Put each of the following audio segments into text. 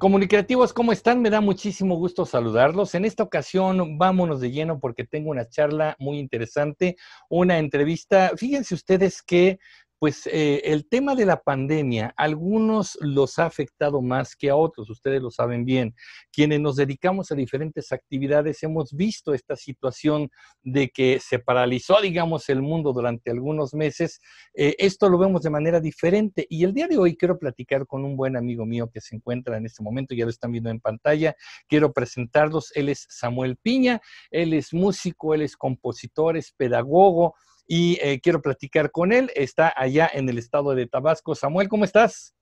Comunicativos, ¿cómo están? Me da muchísimo gusto saludarlos. En esta ocasión vámonos de lleno porque tengo una charla muy interesante, una entrevista. Fíjense ustedes que pues eh, el tema de la pandemia, algunos los ha afectado más que a otros, ustedes lo saben bien. Quienes nos dedicamos a diferentes actividades hemos visto esta situación de que se paralizó, digamos, el mundo durante algunos meses. Eh, esto lo vemos de manera diferente y el día de hoy quiero platicar con un buen amigo mío que se encuentra en este momento, ya lo están viendo en pantalla. Quiero presentarlos, él es Samuel Piña, él es músico, él es compositor, es pedagogo y eh, quiero platicar con él. Está allá en el estado de Tabasco. Samuel, ¿cómo estás?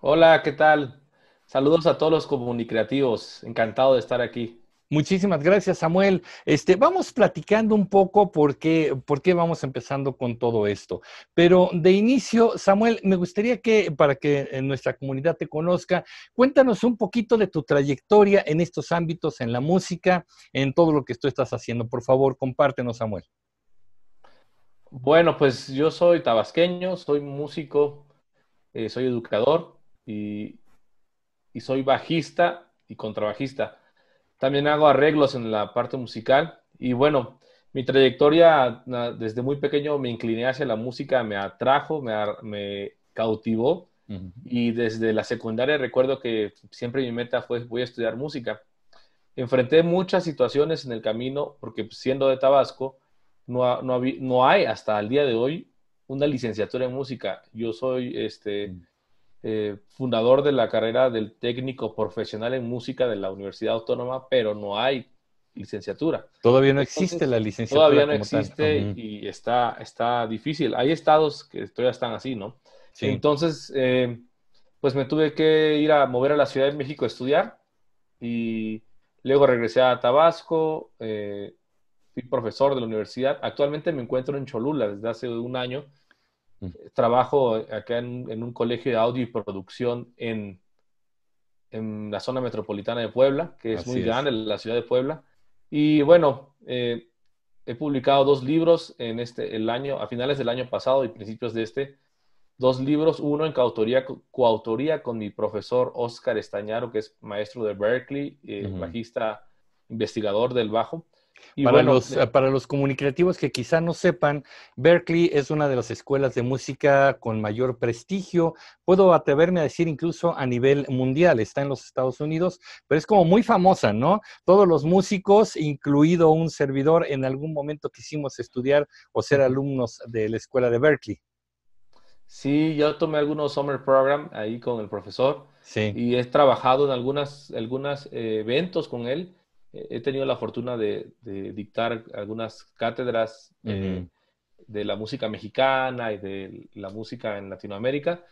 Hola, ¿qué tal? Saludos a todos los comunicativos. Encantado de estar aquí. Muchísimas gracias, Samuel. Este, vamos platicando un poco por qué vamos empezando con todo esto. Pero de inicio, Samuel, me gustaría que, para que eh, nuestra comunidad te conozca, cuéntanos un poquito de tu trayectoria en estos ámbitos, en la música, en todo lo que tú estás haciendo. Por favor, compártenos, Samuel. Bueno, pues yo soy tabasqueño, soy músico, eh, soy educador y, soy bajista y contrabajista. También hago arreglos en la parte musical y bueno, mi trayectoria desde muy pequeño me incliné hacia la música, me atrajo, me, cautivó y desde la secundaria recuerdo que siempre mi meta fue voy a estudiar música. Enfrenté muchas situaciones en el camino porque pues, siendo de Tabasco, no, no, hay hasta el día de hoy una licenciatura en música. Yo soy este, mm. eh, fundador de la carrera del técnico profesional en música de la Universidad Autónoma, pero no hay licenciatura. Todavía no existe la licenciatura. Todavía no existe y está, está difícil. Hay estados que todavía están así, ¿no? Entonces, eh, pues me tuve que ir a mover a la Ciudad de México a estudiar y luego regresé a Tabasco. Eh, soy profesor de la universidad. Actualmente me encuentro en Cholula desde hace un año. Mm. Trabajo acá en, un colegio de audio y producción en, en la zona metropolitana de Puebla, que es muy grande, la ciudad de Puebla. Y bueno, eh, he publicado dos libros en este, el año, a finales del año pasado y principios de este, dos libros, uno en coautoría, con mi profesor Oscar Estañaro, que es maestro de Berkeley, eh, bajista, investigador del bajo, eh, para, los, comunicativos que quizá no sepan, Berkeley es una de las escuelas de música con mayor prestigio. Puedo atreverme a decir incluso a nivel mundial, está en los Estados Unidos, pero es como muy famosa, ¿no? Todos los músicos, incluido un servidor, en algún momento quisimos estudiar o ser alumnos de la escuela de Berkeley. Sí, yo tomé algunos summer program ahí con el profesor y he trabajado en algunos algunas, eh, eventos con él he tenido la fortuna de, dictar algunas cátedras eh, de la música mexicana y de la música en Latinoamérica.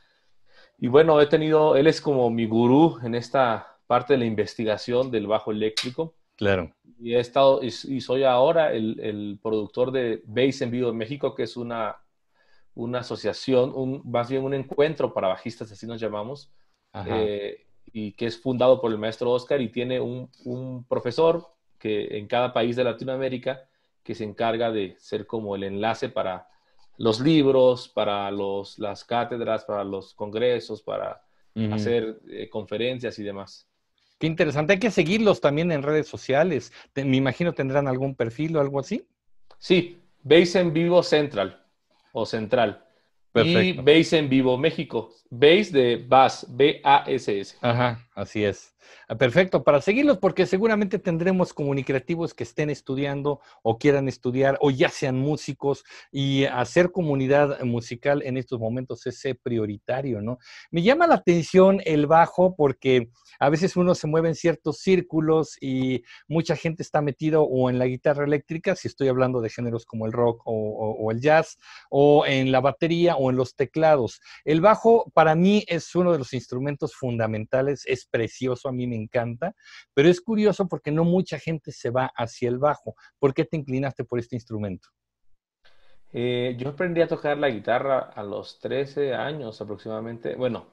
Y bueno, he tenido, él es como mi gurú en esta parte de la investigación del bajo eléctrico. Claro. Y he estado, y, soy ahora el, productor de Bass en Vivo en México, que es una, una asociación, un, más bien un encuentro para bajistas, así nos llamamos, eh, y que es fundado por el maestro Oscar y tiene un, profesor que en cada país de Latinoamérica que se encarga de ser como el enlace para los libros, para las cátedras, para los congresos, para hacer eh, conferencias y demás. Qué interesante. Hay que seguirlos también en redes sociales. me imagino tendrán algún perfil o algo así. Sí, en Vivo Central o Central. Y Base en Vivo México. Base de Bass. B-A-S-S. Ajá, así es. Ah, perfecto, para seguirlos, porque seguramente tendremos comunicativos que estén estudiando o quieran estudiar o ya sean músicos y hacer comunidad musical en estos momentos es prioritario, ¿no? Me llama la atención el bajo porque a veces uno se mueve en ciertos círculos y mucha gente está metido o en la guitarra eléctrica, si estoy hablando de géneros como el rock o el jazz, o en la batería en los teclados. El bajo para mí es uno de los instrumentos fundamentales, es precioso, a mí me encanta, pero es curioso porque no mucha gente se va hacia el bajo. ¿Por qué te inclinaste por este instrumento? Eh, yo aprendí a tocar la guitarra a los 13 años aproximadamente, bueno,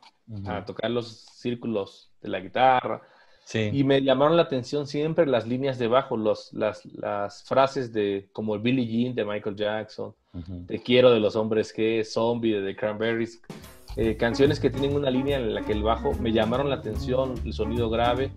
a tocar los círculos de la guitarra, y me llamaron la atención siempre las líneas de los, las, las frases de como el Billie Jean de Michael Jackson, Te quiero de los hombres que, Zombie de The Cranberries, eh, canciones que tienen una línea en la que el bajo me llamaron la atención, el sonido grave,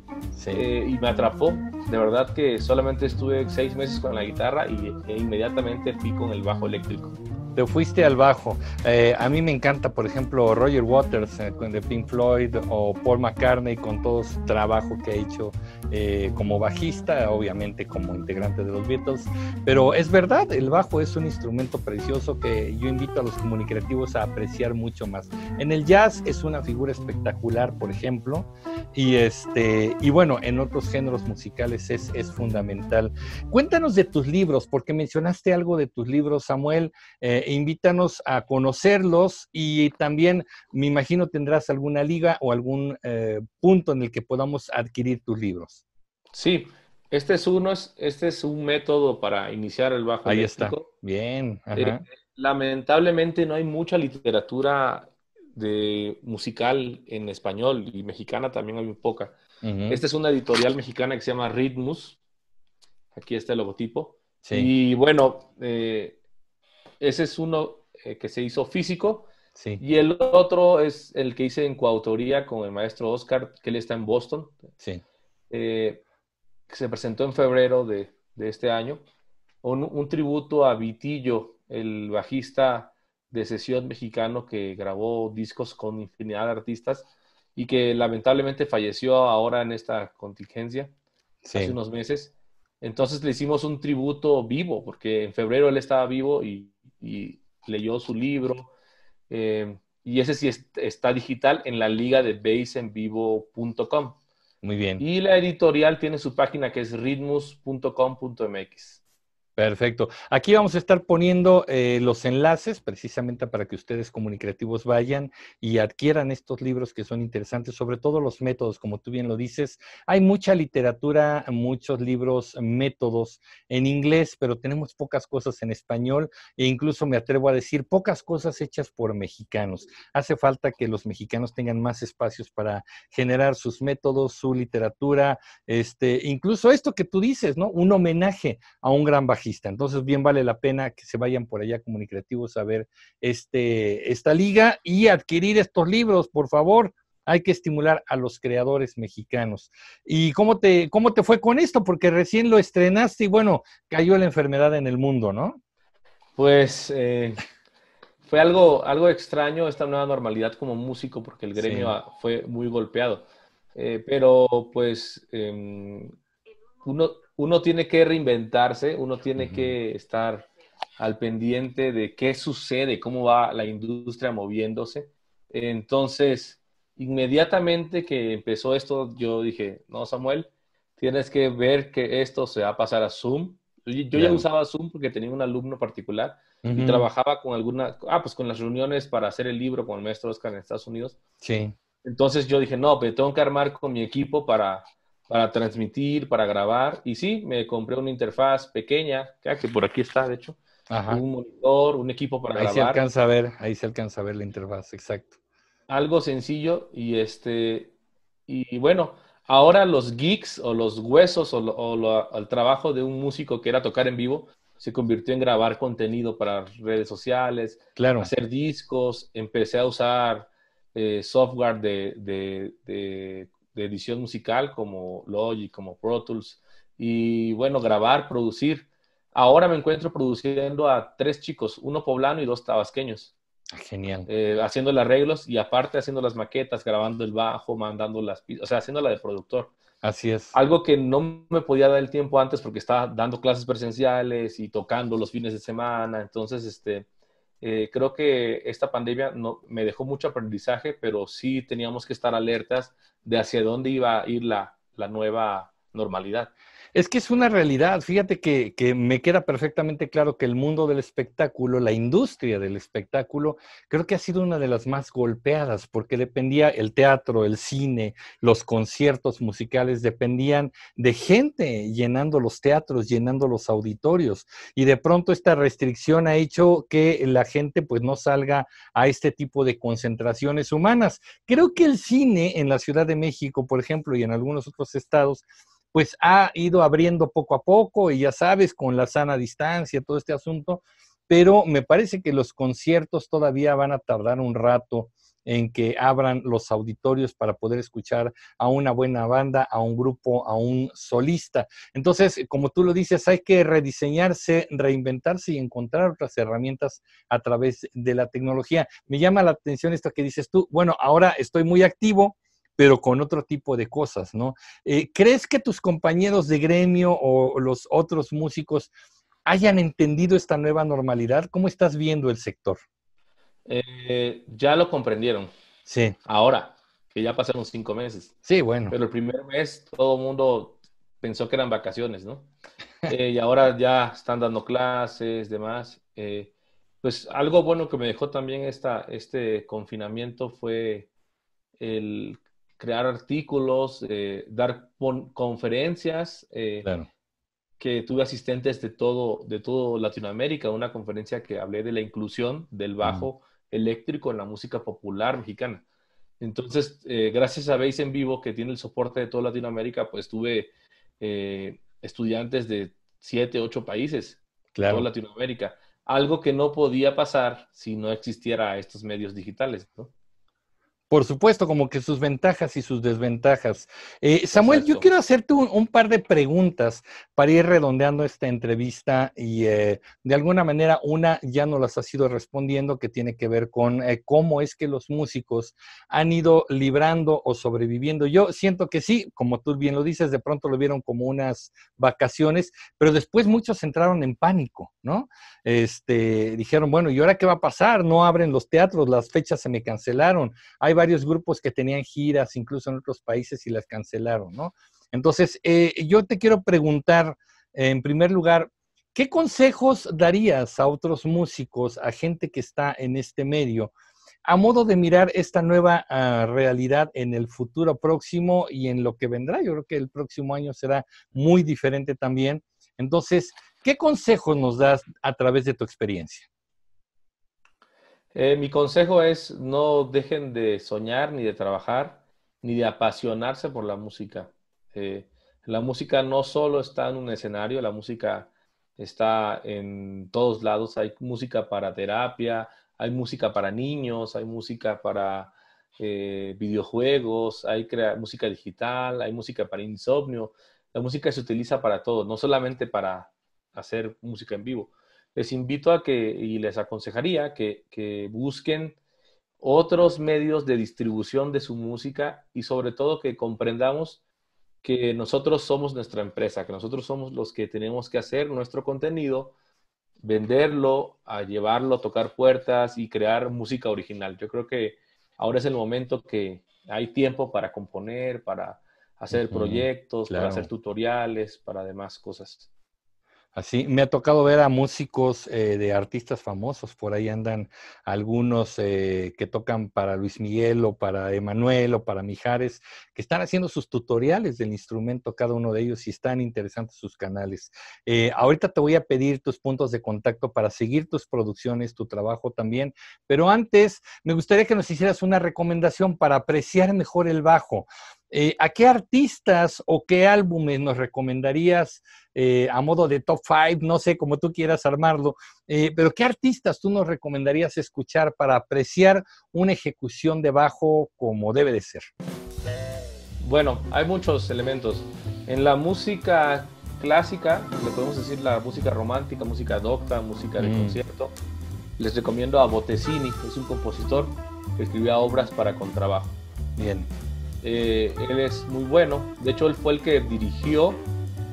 eh, y me atrapó. De verdad que solamente estuve seis meses con la guitarra y e inmediatamente fui con el bajo eléctrico te fuiste al bajo. Eh, a mí me encanta, por ejemplo, Roger Waters eh, con de Pink Floyd o Paul McCartney con todo su trabajo que ha hecho eh, como bajista, obviamente como integrante de los Beatles. Pero es verdad, el bajo es un instrumento precioso que yo invito a los comunicativos a apreciar mucho más. En el jazz es una figura espectacular, por ejemplo, y, este, y bueno, en otros géneros musicales es, es fundamental. Cuéntanos de tus libros, porque mencionaste algo de tus libros, Samuel. Eh, eh, invítanos a conocerlos y también me imagino tendrás alguna liga o algún eh, punto en el que podamos adquirir tus libros. Sí, este es uno, este es un método para iniciar el bajo. Ahí está. Bien. Eh, lamentablemente no hay mucha literatura de musical en español y mexicana también hay muy poca. Este Esta es una editorial mexicana que se llama Ritmus. Aquí está el logotipo. Sí. Y bueno, eh, ese es uno eh, que se hizo físico. Y el otro es el que hice en coautoría con el maestro Oscar, que él está en Boston. Sí. Eh, se presentó en febrero de, este año. Un, tributo a Vitillo, el bajista de sesión mexicano que grabó discos con infinidad de artistas y que lamentablemente falleció ahora en esta contingencia, hace unos meses. Entonces le hicimos un tributo vivo, porque en febrero él estaba vivo y y leyó su libro. Eh, y ese sí está digital en la liga de Vivo.com. Muy bien. Y la editorial tiene su página que es ritmus.com.mx. Perfecto. Aquí vamos a estar poniendo eh, los enlaces precisamente para que ustedes comunicativos vayan y adquieran estos libros que son interesantes, sobre todo los métodos, como tú bien lo dices. Hay mucha literatura, muchos libros, métodos en inglés, pero tenemos pocas cosas en español e incluso me atrevo a decir pocas cosas hechas por mexicanos. Hace falta que los mexicanos tengan más espacios para generar sus métodos, su literatura, este, incluso esto que tú dices, ¿no? Un homenaje a un gran bajista entonces, bien vale la pena que se vayan por allá comunicativos a ver este, esta liga y adquirir estos libros, por favor. Hay que estimular a los creadores mexicanos. ¿Y cómo te, cómo te fue con esto? Porque recién lo estrenaste y bueno, cayó la enfermedad en el mundo, ¿no? Pues eh, fue algo, algo extraño esta nueva normalidad como músico, porque el gremio fue muy golpeado. Eh, pero pues em, uno, uno tiene que reinventarse, uno tiene que estar al pendiente de qué sucede, cómo va la industria moviéndose. Entonces, inmediatamente que empezó esto, yo dije, no, Samuel, tienes que ver que esto se va a pasar a Zoom. Yo, ya usaba Zoom porque tenía un alumno particular y trabajaba con algunas, ah, pues con las reuniones para hacer el libro con el maestro Oscar en Estados Unidos. Sí. Entonces yo dije, no, pero pues tengo que armar con mi equipo para para transmitir, para grabar. Y sí, me compré una interfaz pequeña, que ah, por aquí está, de hecho. Un monitor, un equipo para grabar. Ahí se alcanza a ver, ahí se alcanza a ver la interfaz, exacto. Algo sencillo y este, y bueno, ahora los geeks o los huesos o, el trabajo de un músico que era tocar en vivo se convirtió en grabar contenido para redes sociales, claro. hacer discos, empecé a usar eh, software de de edición musical como Logic, como Pro Tools, y bueno, grabar, producir. Ahora me encuentro produciendo a tres chicos, uno poblano y dos tabasqueños. Ah, genial. Eh, haciendo los arreglos y aparte haciendo las maquetas, grabando el bajo, mandando las o sea, haciéndola de productor. Así es. Algo que no me podía dar el tiempo antes porque estaba dando clases presenciales y tocando los fines de semana. Entonces, este, eh, creo que esta pandemia no, me dejó mucho aprendizaje, pero sí teníamos que estar alertas de hacia dónde iba a ir la, la nueva normalidad. Es que es una realidad. Fíjate que, que, me queda perfectamente claro que el mundo del espectáculo, la industria del espectáculo, creo que ha sido una de las más golpeadas porque dependía el teatro, el cine, los conciertos musicales, dependían de gente llenando los teatros, llenando los auditorios. Y de pronto esta restricción ha hecho que la gente pues no salga a este tipo de concentraciones humanas. Creo que el cine en la Ciudad de México, por ejemplo, y en algunos otros estados, pues ha ido abriendo poco a poco y ya sabes, con la sana distancia, todo este asunto, pero me parece que los conciertos todavía van a tardar un rato en que abran los auditorios para poder escuchar a una buena banda, a un grupo, a un solista. Entonces, como tú lo dices, hay que rediseñarse, reinventarse y encontrar otras herramientas a través de la tecnología. Me llama la atención esto que dices tú, bueno, ahora estoy muy activo, pero con otro tipo de cosas, ¿no? Eh, ¿Crees que tus compañeros de gremio o los otros músicos hayan entendido esta nueva normalidad? ¿Cómo estás viendo el sector? Eh, ya lo comprendieron. Sí. Ahora, que ya pasaron cinco meses. Sí, bueno. Pero el primer mes todo el mundo pensó que eran vacaciones, ¿no? Eh, y ahora ya están dando clases, demás. pues algo bueno que me dejó también esta, este confinamiento fue el crear artículos, eh, dar conferencias. Eh, que tuve asistentes de todo, de todo Latinoamérica, una conferencia que hablé de la inclusión del bajo eléctrico en la música popular mexicana. Entonces, eh, gracias a Base en Vivo, que tiene el soporte de toda Latinoamérica, pues tuve estudiantes de siete, ocho países, de toda Latinoamérica. Algo que no podía pasar si no existiera estos medios digitales, ¿no? por supuesto, como que sus ventajas y sus desventajas. Eh, Samuel, yo quiero hacerte un, par de preguntas para ir redondeando esta entrevista y eh, de alguna manera una ya no las has ido respondiendo que tiene que ver con eh, cómo es que los músicos han ido librando o sobreviviendo. Yo siento que sí, como tú bien lo dices, de pronto lo vieron como unas vacaciones, pero después muchos entraron en pánico, ¿no? Este, dijeron, bueno, ¿y ahora qué va a pasar? No abren los teatros, las fechas se me cancelaron, hay varios grupos que tenían giras incluso en otros países y las cancelaron, ¿no? Entonces, eh, yo te quiero preguntar, en primer lugar, ¿qué consejos darías a otros músicos, a gente que está en este medio, a modo de mirar esta nueva ah, realidad en el futuro próximo y en lo que vendrá? Yo creo que el próximo año será muy diferente también. Entonces, ¿qué consejos nos das a través de tu experiencia? Eh, mi consejo es no dejen de soñar, ni de trabajar, ni de apasionarse por la música. Eh, la música no solo está en un escenario, la música está en todos lados. Hay música para terapia, hay música para niños, hay música para eh, videojuegos, hay música digital, hay música para insomnio. La música se utiliza para todo, no solamente para hacer música en vivo les invito a que y les aconsejaría que, busquen otros medios de distribución de su música y sobre todo que comprendamos que nosotros somos nuestra empresa, que nosotros somos los que tenemos que hacer nuestro contenido, venderlo, a llevarlo, a tocar puertas y crear música original. Yo creo que ahora es el momento que hay tiempo para componer, para hacer proyectos, para hacer tutoriales, para demás cosas. Así, me ha tocado ver a músicos eh, de artistas famosos, por ahí andan algunos eh, que tocan para Luis Miguel o para Emanuel o para Mijares, que están haciendo sus tutoriales del instrumento, cada uno de ellos, y están interesantes sus canales. Eh, ahorita te voy a pedir tus puntos de contacto para seguir tus producciones, tu trabajo también, pero antes me gustaría que nos hicieras una recomendación para apreciar mejor el bajo. Eh, ¿A qué artistas o qué álbumes nos recomendarías eh, a modo de top five? No sé, cómo tú quieras armarlo, eh, pero ¿qué artistas tú nos recomendarías escuchar para apreciar una ejecución de bajo como debe de ser? Bueno, hay muchos elementos. En la música clásica, le podemos decir la música romántica, música docta, música de mm. concierto, les recomiendo a Bottesini, es un compositor que escribió obras para contrabajo. Bien eh, él es muy bueno. De hecho, él fue el que dirigió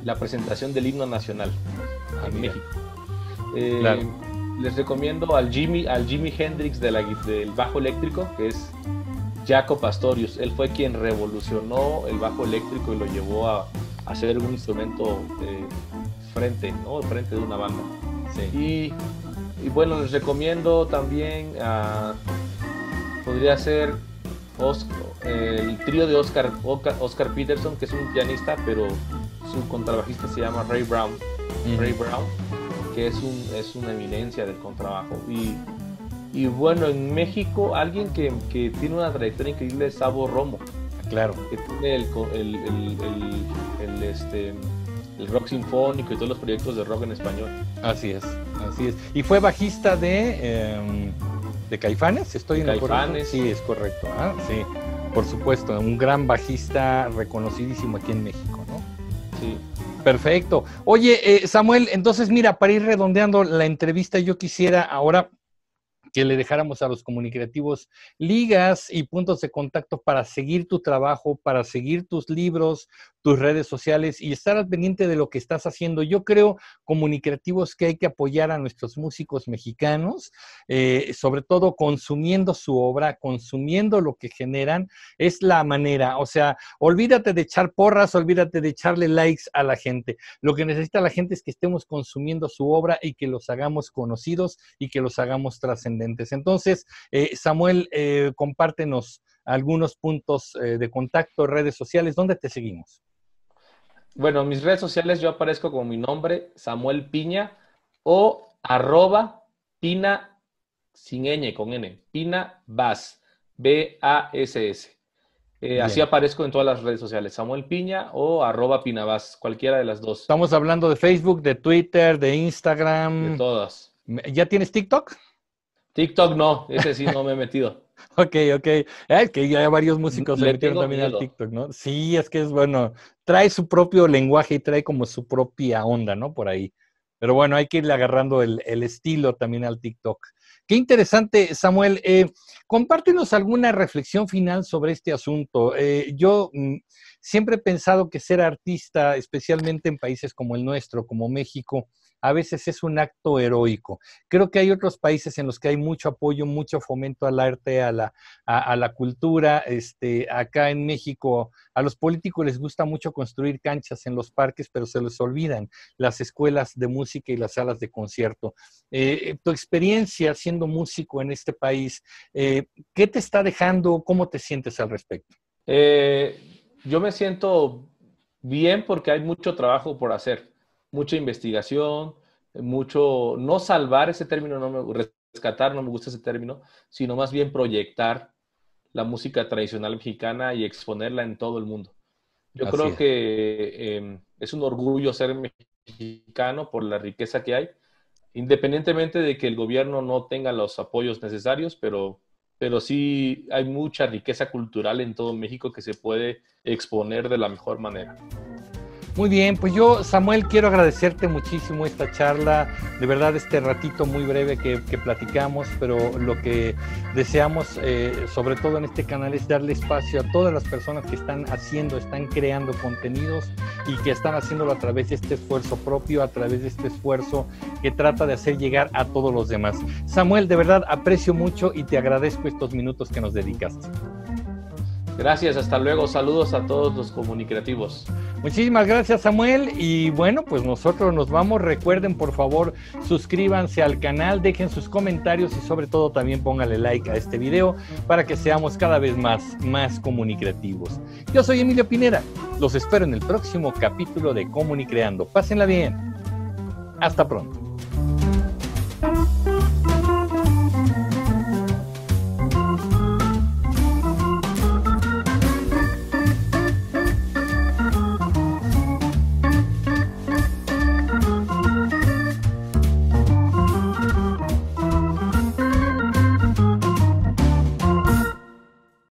la presentación del himno nacional ah, en México. Eh, les recomiendo al Jimmy, al Jimi Hendrix del bajo eléctrico, que es Jaco Pastorius. Él fue quien revolucionó el bajo eléctrico y lo llevó a, a ser un instrumento eh, frente, ¿no? Frente de una banda. Y, bueno, les recomiendo también Podría ser el trío de Oscar, Oscar Peterson, que es un pianista, pero su contrabajista se llama Ray Brown. Ray Brown, que es, un, es una eminencia del contrabajo. Y, y bueno, en México, alguien que, tiene una trayectoria increíble es Sabo Romo. Claro. Que tiene el, el, el, este, el rock sinfónico y todos los proyectos de rock en español. Así es, así es. Y fue bajista de. Em, de Caifanes, estoy de en Caifanes. Sí, es correcto. ¿ah? Sí, por supuesto, un gran bajista reconocidísimo aquí en México, ¿no? Sí. Perfecto. Oye, eh, Samuel, entonces mira, para ir redondeando la entrevista, yo quisiera ahora que le dejáramos a los comunicativos ligas y puntos de contacto para seguir tu trabajo, para seguir tus libros, tus redes sociales y estar al pendiente de lo que estás haciendo. Yo creo comunicativos que hay que apoyar a nuestros músicos mexicanos, eh, sobre todo consumiendo su obra, consumiendo lo que generan, es la manera. O sea, olvídate de echar porras, olvídate de echarle likes a la gente. Lo que necesita la gente es que estemos consumiendo su obra y que los hagamos conocidos y que los hagamos trascendentes. Entonces, eh, Samuel, eh, compártenos algunos puntos eh, de contacto, redes sociales, ¿dónde te seguimos? Bueno, en mis redes sociales yo aparezco con mi nombre, Samuel Piña, o arroba Pina sin n con N, Pina Bass, B-A-S-S. así aparezco en todas las redes sociales, Samuel Piña o arroba Pinabás, cualquiera de las dos. Estamos hablando de Facebook, de Twitter, de Instagram. De todas. ¿Ya tienes TikTok? TikTok no, ese sí no me he metido. ok, ok. Ah, es que ya varios músicos se metieron también al TikTok, ¿no? Sí, es que es bueno. Trae su propio lenguaje y trae como su propia onda, ¿no? Por ahí. Pero bueno, hay que irle agarrando el, estilo también al TikTok. Qué interesante, Samuel. Eh, compártenos alguna reflexión final sobre este asunto. Eh, yo mm, siempre he pensado que ser artista, especialmente en países como el nuestro, como México, a veces es un acto heroico. Creo que hay otros países en los que hay mucho apoyo, mucho fomento al arte, a la, cultura. Este, acá en México, a los políticos les gusta mucho construir canchas en los parques, pero se les olvidan las escuelas de música y las salas de concierto. Eh, tu experiencia siendo músico en este país, eh, ¿qué te está dejando? ¿Cómo te sientes al respecto? Eh, yo me siento bien porque hay mucho trabajo por hacer mucha investigación, mucho, no salvar ese término, no me, rescatar, no me gusta ese término, sino más bien proyectar la música tradicional mexicana y exponerla en todo el mundo. Yo creo que em, es un orgullo ser mexicano por la riqueza que hay, independientemente de que el gobierno no tenga los apoyos necesarios, pero, pero sí hay mucha riqueza cultural en todo México que se puede exponer de la mejor manera. Muy bien, pues yo, Samuel, quiero agradecerte muchísimo esta charla, de verdad este ratito muy breve que, platicamos, pero lo que deseamos, eh, sobre todo en este canal, es darle espacio a todas las personas que están haciendo, están creando contenidos y que están haciéndolo a través de este esfuerzo propio, a través de este esfuerzo que trata de hacer llegar a todos los demás. Samuel, de verdad aprecio mucho y te agradezco estos minutos que nos dedicaste. Gracias, hasta luego. Saludos a todos los comunicativos. Muchísimas gracias, Samuel. Y bueno, pues nosotros nos vamos. Recuerden, por favor, suscríbanse al canal, dejen sus comentarios y sobre todo también pónganle like a este video para que seamos cada vez más, más comunicativos. Yo soy Emilio Pinera. Los espero en el próximo capítulo de Comunicreando. Pásenla bien. Hasta pronto.